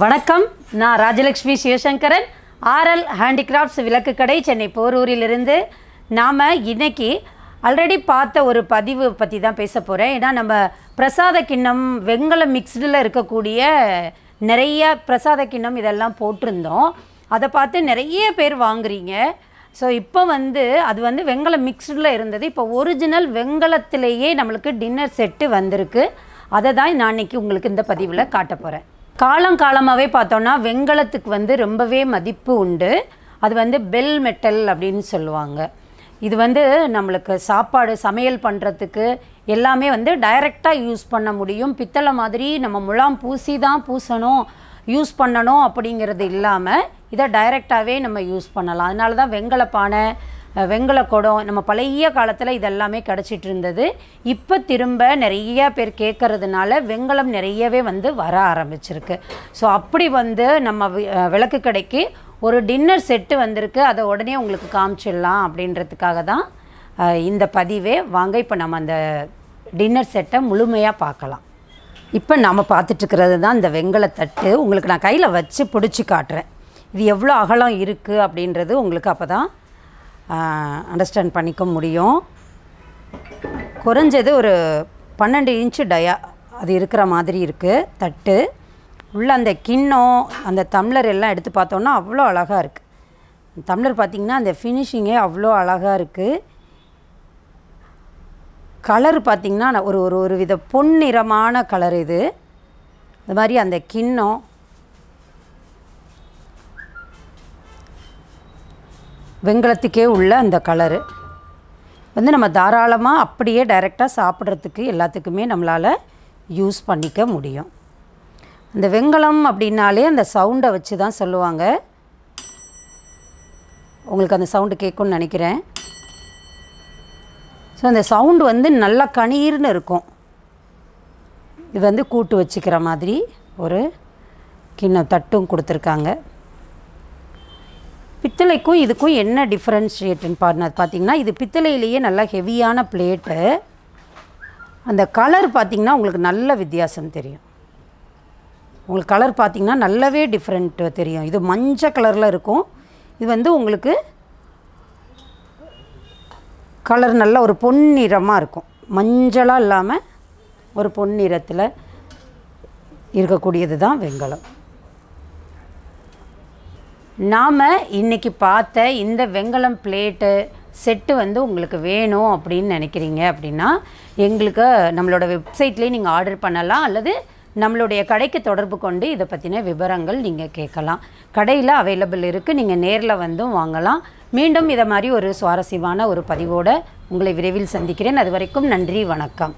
வணக்கம் நான் Rajalakshmi Sivasankaran RL handicrafts விளக்கு கடை சென்னை போரூரிலிருந்து நாம் இன்றைக்கி ஆல்ரெடி பார்த்த ஒரு பதிவு பற்றி தான் பேச போகிறேன் ஏன்னா நம்ம பிரசாத கிண்ணம் வெங்கலம் மிக்ஸ்டில் இருக்கக்கூடிய நிறைய பிரசாத கிண்ணம் இதெல்லாம் போட்டிருந்தோம் அதை பார்த்து நிறைய பேர் வாங்குறீங்க ஸோ இப்போ வந்து அது வந்து வெங்கலம் மிக்ஸ்டில் இருந்தது இப்போ ஒரிஜினல் வெங்கலத்திலேயே நம்மளுக்கு டின்னர் செட்டு வந்திருக்கு அதை தான் நான் இன்றைக்கி உங்களுக்கு இந்த பதிவில் காட்ட போகிறேன் காலங்காலமாகவே பார்த்தோன்னா வெண்கலத்துக்கு வந்து ரொம்பவே மதிப்பு உண்டு அது வந்து பெல் மெட்டல் அப்படின்னு சொல்லுவாங்க இது வந்து நம்மளுக்கு சாப்பாடு சமையல் பண்ணுறதுக்கு எல்லாமே வந்து டைரெக்டாக யூஸ் பண்ண முடியும் பித்தளை மாதிரி நம்ம முழாம் பூசி தான் பூசணும் யூஸ் பண்ணணும் அப்படிங்கிறது இல்லாமல் இதை டைரெக்டாகவே நம்ம யூஸ் பண்ணலாம் அதனால தான் வெங்கல பானை வெங்கல குடம் நம்ம பழைய காலத்தில் இதெல்லாமே கிடச்சிட்டு இருந்தது இப்போ திரும்ப நிறையா பேர் கேட்கறதுனால வெங்கலம் நிறையவே வந்து வர ஆரம்பிச்சிருக்கு ஸோ அப்படி வந்து நம்ம விளக்கு கடைக்கு ஒரு டின்னர் செட்டு வந்திருக்கு அதை உடனே உங்களுக்கு காமிச்சிடலாம் அப்படின்றதுக்காக தான் இந்த பதிவே வாங்க இப்போ நம்ம அந்த டின்னர் செட்டை முழுமையாக பார்க்கலாம் இப்போ நாம் பார்த்துட்ருக்கிறது தான் இந்த வெங்கலத்தட்டு உங்களுக்கு நான் கையில் வச்சு பிடிச்சி காட்டுறேன் இது எவ்வளோ அகலம் இருக்குது அப்படின்றது உங்களுக்கு அப்போ தான் அண்டர்ஸ்டாண்ட் பண்ணிக்க முடியும் குறைஞ்சது ஒரு பன்னெண்டு இன்ச்சு டயா அது இருக்கிற மாதிரி இருக்குது தட்டு உள்ள அந்த கிண்ணம் அந்த தம்ளர் எல்லாம் எடுத்து பார்த்தோன்னா அவ்வளோ அழகாக இருக்குது தம்ளர் பார்த்திங்கன்னா அந்த ஃபினிஷிங்கே அவ்வளோ அழகாக இருக்குது கலர் பார்த்திங்கன்னா ஒரு ஒரு ஒரு வித பொன்னிறமான கலர் இது அது மாதிரி அந்த கிண்ணம் வெங்கலத்துக்கே உள்ள அந்த கலரு வந்து நம்ம தாராளமாக அப்படியே டைரெக்டாக சாப்பிட்றதுக்கு எல்லாத்துக்குமே நம்மளால் யூஸ் பண்ணிக்க முடியும் அந்த வெங்கலம் அப்படின்னாலே அந்த சவுண்டை வச்சு தான் சொல்லுவாங்க உங்களுக்கு அந்த சவுண்டு கேட்கும்னு நினைக்கிறேன் ஸோ அந்த சவுண்டு வந்து நல்லா கணீர்னு இருக்கும் இது வந்து கூட்டு வச்சுக்கிற மாதிரி ஒரு கிண்ணம் தட்டும் கொடுத்துருக்காங்க பித்தளைக்கும் இதுக்கும் என்ன டிஃப்ரென்ஷியேட்டுன்னு பாருங்க பார்த்தீங்கன்னா இது பித்தளையிலேயே நல்லா ஹெவியான பிளேட்டு அந்த கலர் பார்த்திங்கன்னா உங்களுக்கு நல்ல வித்தியாசம் தெரியும் உங்களுக்கு கலர் பார்த்திங்கன்னா நல்லாவே டிஃப்ரெண்ட்டு தெரியும் இது மஞ்சள் கலரில் இருக்கும் இது வந்து உங்களுக்கு கலர் நல்ல ஒரு பொன்னிறமாக இருக்கும் மஞ்சளாக இல்லாமல் ஒரு பொன்னிறத்தில் இருக்கக்கூடியது தான் வெங்கலம் நாம் இன்றைக்கி பார்த்த இந்த வெங்கலம் பிளேட்டு செட்டு வந்து உங்களுக்கு வேணும் அப்படின்னு நினைக்கிறீங்க அப்படின்னா எங்களுக்கு நம்மளோட வெப்சைட்லேயே நீங்கள் ஆர்டர் பண்ணலாம் அல்லது நம்மளுடைய கடைக்கு தொடர்பு கொண்டு இதை பற்றின விவரங்கள் நீங்கள் கேட்கலாம் கடையில் அவைலபிள் இருக்குது நீங்கள் நேரில் வந்தும் வாங்கலாம் மீண்டும் இதை மாதிரி ஒரு சுவாரஸ்யமான ஒரு பதிவோடு உங்களை விரைவில் சந்திக்கிறேன் அது வரைக்கும் நன்றி வணக்கம்